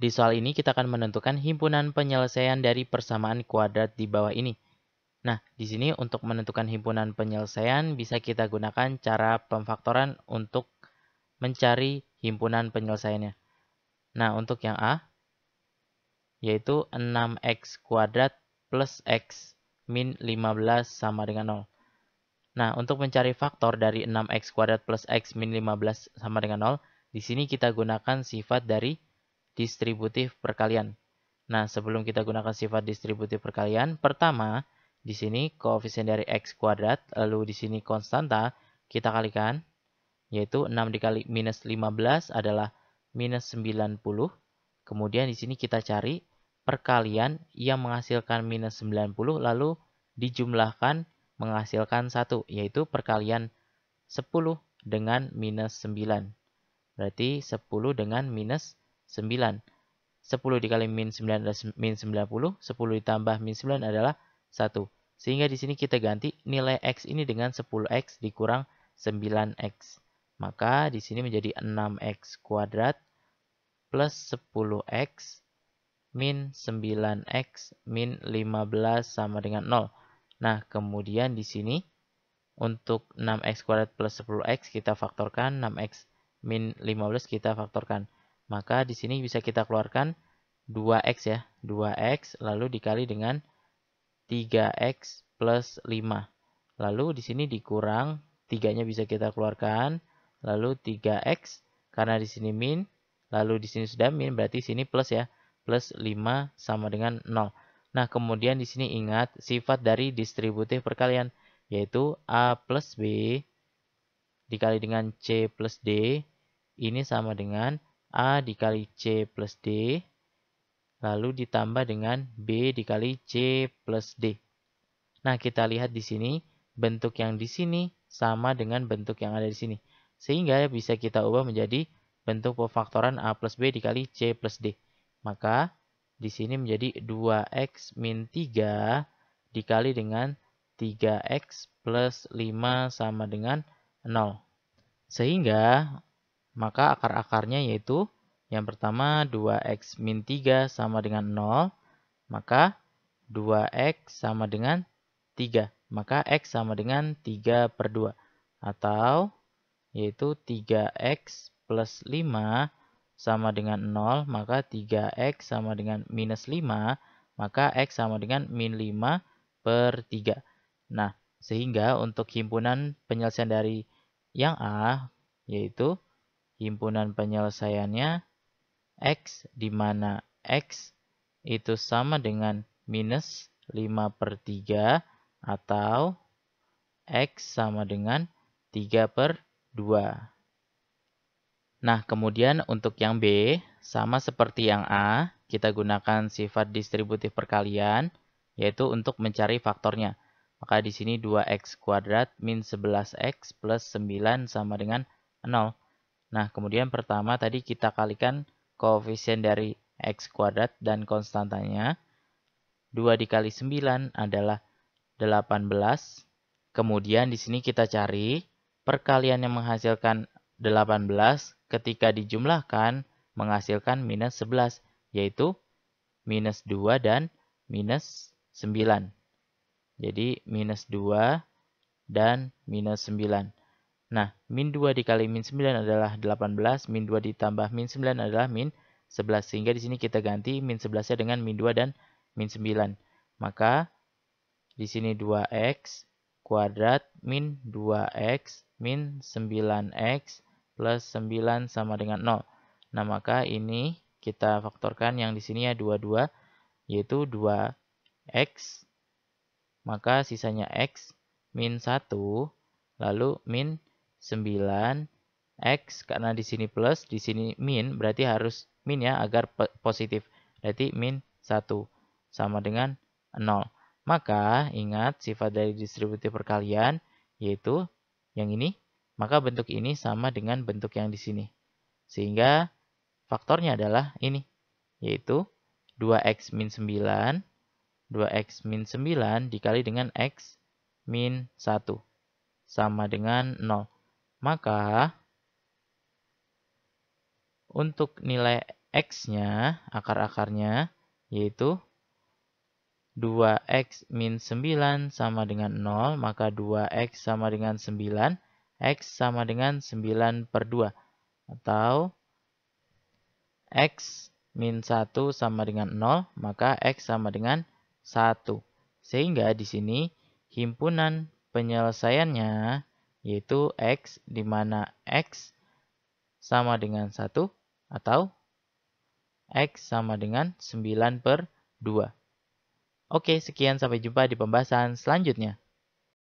Di soal ini kita akan menentukan himpunan penyelesaian dari persamaan kuadrat di bawah ini. Nah, di sini untuk menentukan himpunan penyelesaian bisa kita gunakan cara pemfaktoran untuk mencari himpunan penyelesaiannya. Nah, untuk yang A, yaitu 6x kuadrat plus x min 15 sama dengan 0. Nah, untuk mencari faktor dari 6x kuadrat plus x min 15 sama dengan 0, di sini kita gunakan sifat dari distributif perkalian. Nah, sebelum kita gunakan sifat distributif perkalian, pertama di sini koefisien dari x kuadrat, lalu di sini konstanta, kita kalikan, yaitu 6 dikali minus 15 adalah minus 90. Kemudian di sini kita cari perkalian yang menghasilkan minus 90, lalu dijumlahkan menghasilkan 1, yaitu perkalian 10 dengan minus 9. Berarti 10 dengan minus 9. 10 dikali min 9 adalah min 90, 10 ditambah min 9 adalah 1. Sehingga di sini kita ganti nilai X ini dengan 10X dikurang 9X. Maka di sini menjadi 6X kuadrat plus 10X min 9X min 15 sama dengan 0. Nah, kemudian di sini untuk 6X kuadrat plus 10X kita faktorkan, 6X min 15 kita faktorkan. Maka di sini bisa kita keluarkan 2x ya. 2x lalu dikali dengan 3x plus 5. Lalu di sini dikurang, 3-nya bisa kita keluarkan. Lalu 3x, karena di sini min, lalu di sini sudah min, berarti sini plus ya. Plus 5 sama dengan 0. Nah, kemudian di sini ingat sifat dari distributif perkalian, yaitu A plus B dikali dengan C plus D, ini sama dengan A dikali C plus D, lalu ditambah dengan B dikali C plus D. Nah, kita lihat di sini, bentuk yang di sini sama dengan bentuk yang ada di sini. Sehingga bisa kita ubah menjadi bentuk pefaktoran A plus B dikali C plus D. Maka, di sini menjadi 2X min 3 dikali dengan 3X plus 5 sama dengan 0. Sehingga maka akar-akarnya yaitu yang pertama 2x min 3 sama dengan 0, maka 2x sama dengan 3, maka x sama dengan 3 per 2, atau yaitu 3x plus 5 sama dengan 0, maka 3x sama dengan minus 5, maka x sama dengan min 5 per 3. Nah, sehingga untuk himpunan penyelesaian dari yang A, yaitu himpunan penyelesaiannya X di mana X itu sama dengan minus 5 per 3 atau X sama dengan 3 per 2. Nah, kemudian untuk yang B, sama seperti yang A, kita gunakan sifat distributif perkalian, yaitu untuk mencari faktornya. Maka di sini 2x kuadrat min 11x plus 9 sama dengan 0. Nah, kemudian pertama tadi kita kalikan koefisien dari x kuadrat dan konstantanya. 2 dikali 9 adalah 18. Kemudian di sini kita cari perkalian yang menghasilkan 18 ketika dijumlahkan menghasilkan minus 11, yaitu minus 2 dan minus 9. Jadi minus 2 dan minus 9. Nah, min 2 dikali min 9 adalah 18, min 2 ditambah min 9 adalah min 11. Sehingga di sini kita ganti min 11-nya dengan min 2 dan min 9. Maka di sini 2x kuadrat min 2x min 9x plus 9 sama dengan 0. Nah, maka ini kita faktorkan yang di sini ya 22, yaitu 2x, maka sisanya x min 1, lalu min 9. 9 X karena di sini plus, di sini min, berarti harus min ya agar positif. Berarti min 1 sama dengan 0. Maka ingat sifat dari distributif perkalian yaitu yang ini. Maka bentuk ini sama dengan bentuk yang di sini. Sehingga faktornya adalah ini, yaitu 2x min 9, 2x min 9 dikali dengan x min 1 sama dengan 0. Maka untuk nilai x-nya, akar-akarnya, yaitu 2x min 9 sama dengan 0, maka 2x sama dengan 9, x sama dengan 9 per 2. Atau x min 1 sama dengan 0, maka x sama dengan 1. Sehingga di sini himpunan penyelesaiannya yaitu X di mana X sama dengan 1 atau X sama dengan 9 per 2. Oke, sekian sampai jumpa di pembahasan selanjutnya.